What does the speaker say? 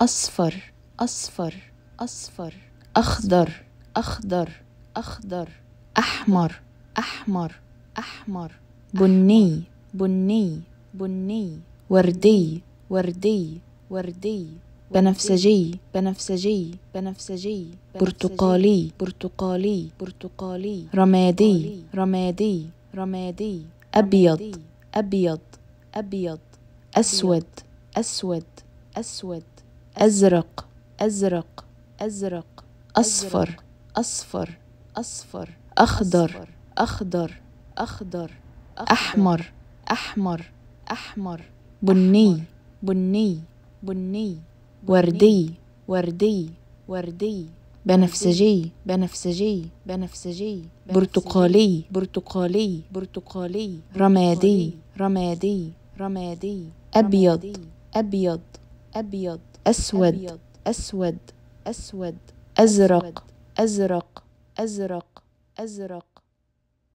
أصفر أصفر أصفر أخضر أخضر أخضر أحمر أحمر أحمر بني بني بني وردي وردي وردي بنفسجي بنفسجي بنفسجي برتقالي برتقالي برتقالي رمادي رمادي رمادي أبيض أبيض أبيض أسود أسود أسود أزرق أزرق أزرق أصفر أصفر أصفر أخضر أخضر أخضر أحمر أحمر أحمر بني بني بني وردي وردي وردي بنفسجي بنفسجي بنفسجي برتقالي برتقالي برتقالي رمادي رمادي رمادي أبيض أبيض أبيض أسود أسود أسود أزرق أزرق أزرق أزرق